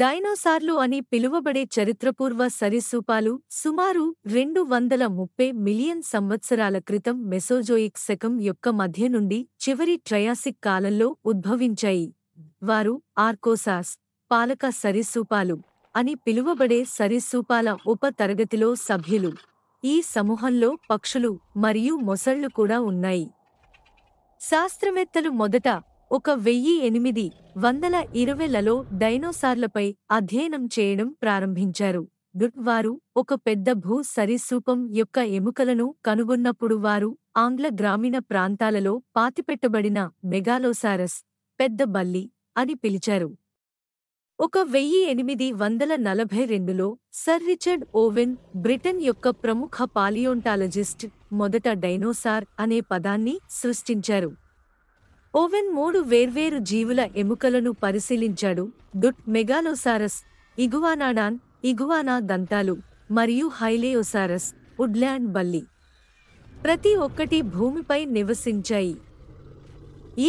డైనోసార్లు అని పిలువబడే చరిత్రపూర్వ సరీసూపాలు సుమారు రెండు వందల ముప్పై మిలియన్ సంవత్సరాల క్రితం మెసోజోయిక్ శకం యొక్క మధ్య నుండి చివరి ట్రయాసిక్ కాలంలో ఉద్భవించాయి వారు ఆర్కోసాస్ పాలక సరీసూపాలు అని పిలువబడే సరీసూపాల ఉప తరగతిలో సభ్యులు ఈ సమూహంలో పక్షులు మరియు మొసళ్లు కూడా ఉన్నాయి శాస్త్రవేత్తలు మొదట ఒక వెయ్యి ఎనిమిది వందల ఇరవైలలో డైనోసార్లపై అధ్యయనం చేయడం ప్రారంభించారు గుడ్ వారు ఒక పెద్ద భూ సరీసూపం యొక్క ఎముకలను కనుగొన్నప్పుడు వారు ఆంగ్ల గ్రామీణ ప్రాంతాలలో పాతిపెట్టబడిన మెగాలోసారస్ పెద్ద బల్లి అని పిలిచారు ఒక వెయ్యి ఎనిమిది వందల నలభై రెండులో సర్ రిచర్డ్ ఓవెన్ బ్రిటన్ యొక్క ప్రముఖ పాలియోంటాలజిస్ట్ మొదట డైనోసార్ అనే పదాన్ని సృష్టించారు ఓవెన్ మూడు వేర్వేరు జీవుల ఎముకలను పరిశీలించాడు డుట్ మెగాలోసారస్ ఇగువానాడాన్ ఇగువానా దంతాలు మరియు హైలేయోసారస్ ఉడ్లాండ్ బల్లి ప్రతి ఒక్కటి భూమిపై నివసించాయి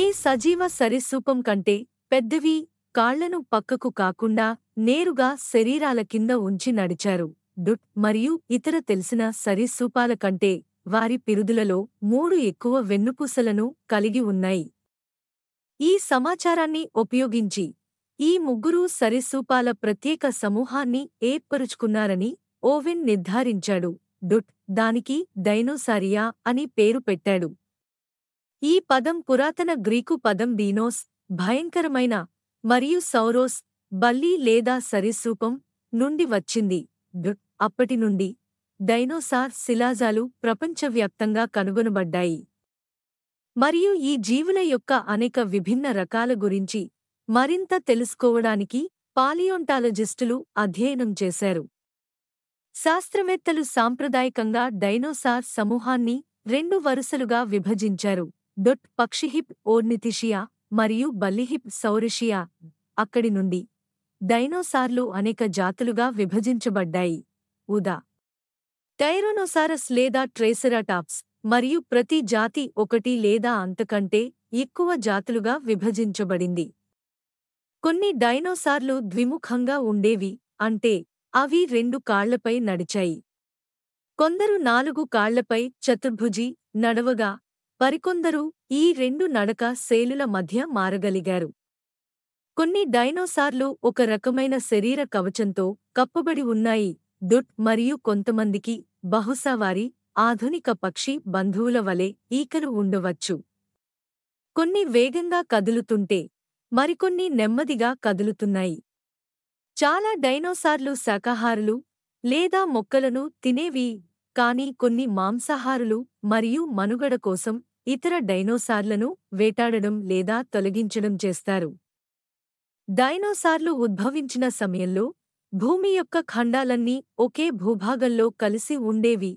ఏ సజీవ సరిసూపం కంటే పెద్దవి కాళ్లను పక్కకు కాకుండా నేరుగా శరీరాల కింద ఉంచి నడిచారు డుట్ మరియు ఇతర తెలిసిన సరీసూపాల కంటే వారి పిరుదులలో మూడు ఎక్కువ వెన్నుపూసలను కలిగి ఉన్నాయి ఈ సమాచారాన్ని ఉపయోగించి ఈ ముగ్గురు సరిసూపాల ప్రత్యేక సమూహాన్ని ఏర్పరుచుకున్నారని ఓవిన్ నిర్ధారించాడు డుట్ దానికి డైనోసారియా అని పేరు పెట్టాడు ఈ పదం పురాతన గ్రీకు పదం డీనోస్ భయంకరమైన మరియు సౌరోస్ బల్లి లేదా సరీసృపం నుండి వచ్చింది డుట్ అప్పటి నుండి డైనోసార్ శిలాజాలు ప్రపంచవ్యాప్తంగా కనుగొనబడ్డాయి మరియు ఈ జీవుల యొక్క అనేక విభిన్న రకాల గురించి మరింత తెలుసుకోవడానికి పాలియోంటాలజిస్టులు అధ్యయనం చేశారు శాస్త్రవేత్తలు సాంప్రదాయకంగా డైనోసార్ సమూహాన్ని రెండు వరుసలుగా విభజించారు డొట్ పక్షిహిప్ ఓర్నితిషియా మరియు బల్లిహిప్ సౌరిషియా అక్కడి నుండి డైనోసార్లు అనేక జాతులుగా విభజించబడ్డాయి ఉదా టైరోనోసారస్ లేదా ట్రేసెరాటాప్స్ మరియు ప్రతి జాతి ఒకటి లేదా అంతకంటే ఎక్కువ జాతులుగా విభజించబడింది కొన్ని డైనోసార్లు ద్విముఖంగా ఉండేవి అంటే అవి రెండు కాళ్లపై నడిచాయి కొందరు నాలుగు కాళ్లపై చతుర్భుజి నడవగా మరికొందరు ఈ రెండు నడక శైలుల మధ్య మారగలిగారు కొన్ని డైనోసార్లు ఒక రకమైన శరీర కవచంతో కప్పబడి ఉన్నాయి దుట్ మరియు కొంతమందికి బహుశా వారి ఆధునిక పక్షి బంధువుల వలె ఈకలు ఉండవచ్చు కొన్ని వేగంగా కదులుతుంటే మరికొన్ని నెమ్మదిగా కదులుతున్నాయి చాలా డైనోసార్లు శాకాహారులు లేదా మొక్కలను తినేవి కానీ కొన్ని మాంసాహారులు మరియు మనుగడ కోసం ఇతర డైనోసార్లను వేటాడడం లేదా తొలగించడం చేస్తారు డైనోసార్లు ఉద్భవించిన సమయంలో భూమి యొక్క ఖండాలన్నీ ఒకే భూభాగంలో కలిసి ఉండేవి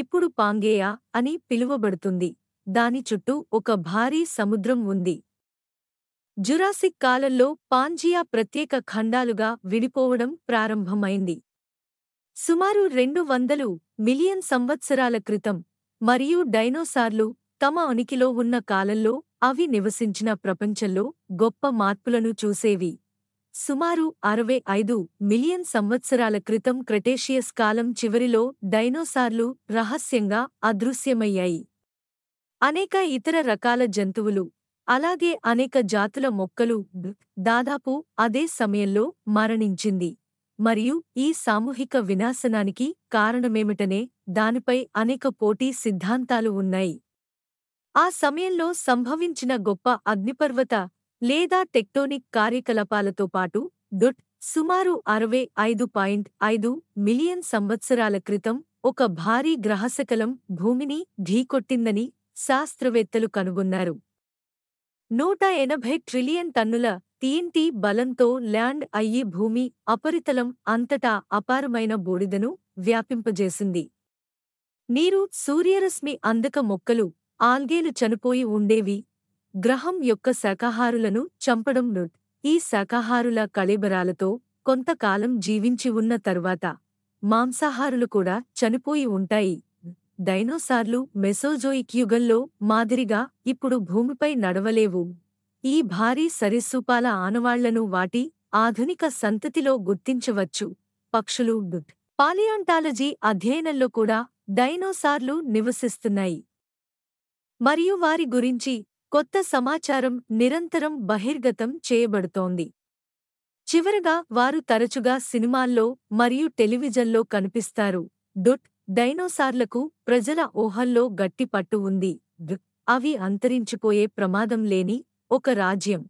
ఇప్పుడు పాంగేయా అని పిలువబడుతుంది దాని చుట్టూ ఒక భారీ సముద్రం ఉంది జురాసిక్ కాలంలో పాంజియా ప్రత్యేక ఖండాలుగా విడిపోవడం ప్రారంభమైంది సుమారు రెండు వందలు మిలియన్ సంవత్సరాల క్రితం మరియు డైనోసార్లు తమ ఉనికిలో ఉన్న కాలంలో అవి నివసించిన ప్రపంచంలో గొప్ప మార్పులను చూసేవి సుమారు అరవై ఐదు మిలియన్ సంవత్సరాల క్రితం క్రెటేషియస్ కాలం చివరిలో డైనోసార్లు రహస్యంగా అదృశ్యమయ్యాయి అనేక ఇతర రకాల జంతువులు అలాగే అనేక జాతుల మొక్కలు దాదాపు అదే సమయంలో మరణించింది మరియు ఈ సామూహిక వినాశనానికి కారణమేమిటనే దానిపై అనేక పోటీ సిద్ధాంతాలు ఉన్నాయి ఆ సమయంలో సంభవించిన గొప్ప అగ్నిపర్వత లేదా టెక్టోనిక్ కార్యకలాపాలతో పాటు డుట్ సుమారు అరవై ఐదు పాయింట్ ఐదు మిలియన్ సంవత్సరాల క్రితం ఒక భారీ గ్రహశకలం భూమిని ఢీకొట్టిందని శాస్త్రవేత్తలు కనుగొన్నారు నూట ఎనభై ట్రిలియన్ టన్నుల టీఎన్టీ బలంతో ల్యాండ్ అయ్యి భూమి అపరితలం అంతటా అపారమైన బూడిదను వ్యాపింపజేసింది నీరు సూర్యరశ్మి అందక మొక్కలు ఆల్గేలు చనిపోయి ఉండేవి గ్రహం యొక్క శాకాహారులను చంపడం నుట్ ఈ శాకాహారుల కళేబరాలతో కొంతకాలం జీవించి ఉన్న తరువాత మాంసాహారులు కూడా చనిపోయి ఉంటాయి డైనోసార్లు మెసోజోయిక్ యుగంలో మాదిరిగా ఇప్పుడు భూమిపై నడవలేవు ఈ భారీ సరీసూపాల ఆనవాళ్లను వాటి ఆధునిక సంతతిలో గుర్తించవచ్చు పక్షులు పాలియాంటాలజీ అధ్యయనంలో కూడా డైనోసార్లు నివసిస్తున్నాయి మరియు వారి గురించి కొత్త సమాచారం నిరంతరం బహిర్గతం చేయబడుతోంది చివరగా వారు తరచుగా సినిమాల్లో మరియు టెలివిజన్లో కనిపిస్తారు డుట్ డైనోసార్లకు ప్రజల ఊహల్లో గట్టిపట్టు ఉంది అవి అంతరించిపోయే ప్రమాదం లేని ఒక రాజ్యం